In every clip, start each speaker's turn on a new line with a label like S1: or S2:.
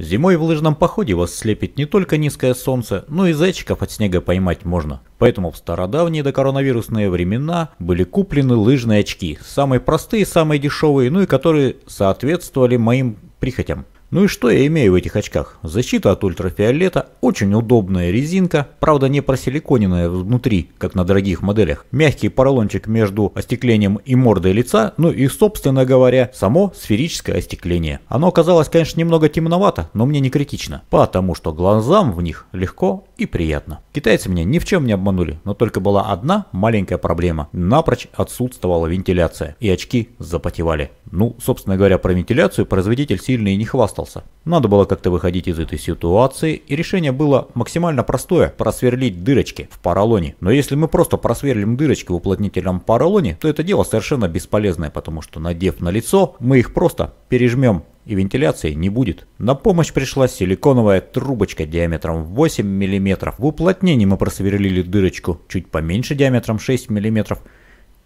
S1: Зимой в лыжном походе вас слепит не только низкое солнце, но и зайчиков от снега поймать можно. Поэтому в стародавние докоронавирусные времена были куплены лыжные очки, самые простые, самые дешевые, ну и которые соответствовали моим прихотям. Ну и что я имею в этих очках? Защита от ультрафиолета, очень удобная резинка, правда не просиликоненная внутри, как на дорогих моделях, мягкий поролончик между остеклением и мордой лица, ну и собственно говоря, само сферическое остекление. Оно оказалось конечно немного темновато, но мне не критично, потому что глазам в них легко и приятно. Китайцы меня ни в чем не обманули, но только была одна маленькая проблема. Напрочь отсутствовала вентиляция, и очки запотевали. Ну, собственно говоря, про вентиляцию производитель сильно и не хвастался. Надо было как-то выходить из этой ситуации, и решение было максимально простое – просверлить дырочки в поролоне. Но если мы просто просверлим дырочки в уплотнительном поролоне, то это дело совершенно бесполезное, потому что надев на лицо, мы их просто пережмем и вентиляции не будет. На помощь пришла силиконовая трубочка диаметром 8 мм. В уплотнении мы просверлили дырочку чуть поменьше диаметром 6 мм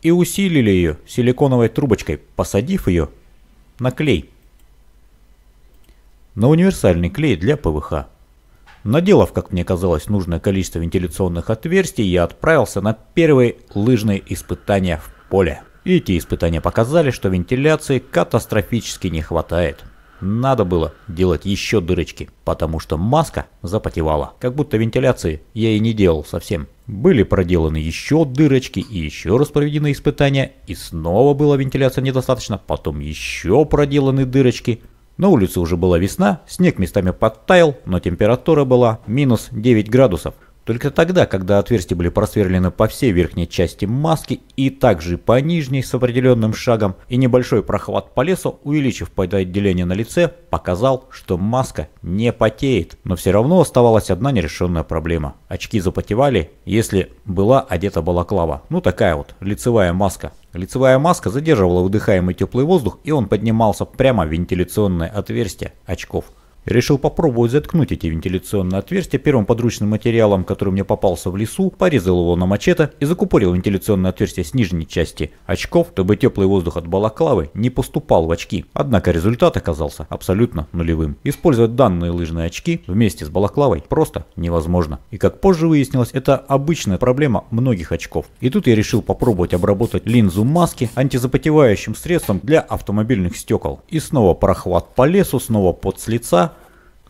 S1: и усилили ее силиконовой трубочкой, посадив ее на клей. На универсальный клей для ПВХ. Наделав, как мне казалось, нужное количество вентиляционных отверстий, я отправился на первые лыжные испытания в поле. И эти испытания показали, что вентиляции катастрофически не хватает. Надо было делать еще дырочки, потому что маска запотевала, как будто вентиляции я и не делал совсем. Были проделаны еще дырочки и еще раз проведены испытания, и снова была вентиляция недостаточно, потом еще проделаны дырочки. На улице уже была весна, снег местами подтаял, но температура была минус 9 градусов. Только тогда, когда отверстия были просверлены по всей верхней части маски и также по нижней с определенным шагом, и небольшой прохват по лесу, увеличив отделение на лице, показал, что маска не потеет. Но все равно оставалась одна нерешенная проблема. Очки запотевали, если была одета балаклава. Ну такая вот, лицевая маска. Лицевая маска задерживала выдыхаемый теплый воздух, и он поднимался прямо в вентиляционное отверстие очков. Решил попробовать заткнуть эти вентиляционные отверстия первым подручным материалом, который мне попался в лесу, порезал его на мачете и закупорил вентиляционное отверстие с нижней части очков, чтобы теплый воздух от балаклавы не поступал в очки. Однако результат оказался абсолютно нулевым. Использовать данные лыжные очки вместе с балаклавой просто невозможно. И как позже выяснилось, это обычная проблема многих очков. И тут я решил попробовать обработать линзу маски антизапотевающим средством для автомобильных стекол. И снова прохват по лесу, снова под с лица,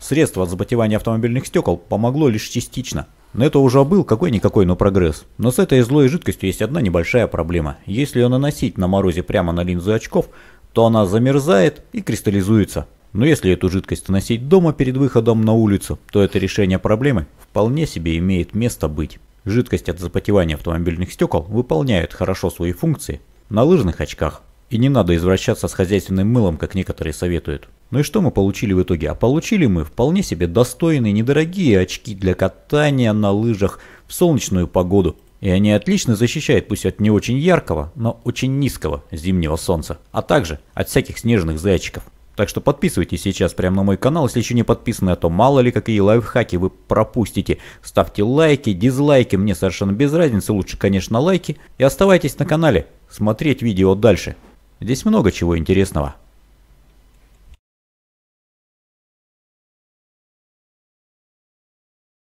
S1: Средство от запотевания автомобильных стекол помогло лишь частично. Но это уже был какой-никакой, но прогресс. Но с этой злой жидкостью есть одна небольшая проблема. Если ее наносить на морозе прямо на линзы очков, то она замерзает и кристаллизуется. Но если эту жидкость носить дома перед выходом на улицу, то это решение проблемы вполне себе имеет место быть. Жидкость от запотевания автомобильных стекол выполняет хорошо свои функции на лыжных очках. И не надо извращаться с хозяйственным мылом, как некоторые советуют. Ну и что мы получили в итоге? А получили мы вполне себе достойные недорогие очки для катания на лыжах в солнечную погоду. И они отлично защищают, пусть от не очень яркого, но очень низкого зимнего солнца, а также от всяких снежных зайчиков. Так что подписывайтесь сейчас прямо на мой канал, если еще не подписаны, а то мало ли какие лайфхаки вы пропустите. Ставьте лайки, дизлайки, мне совершенно без разницы, лучше, конечно, лайки. И оставайтесь на канале, смотреть видео дальше. Здесь много чего интересного.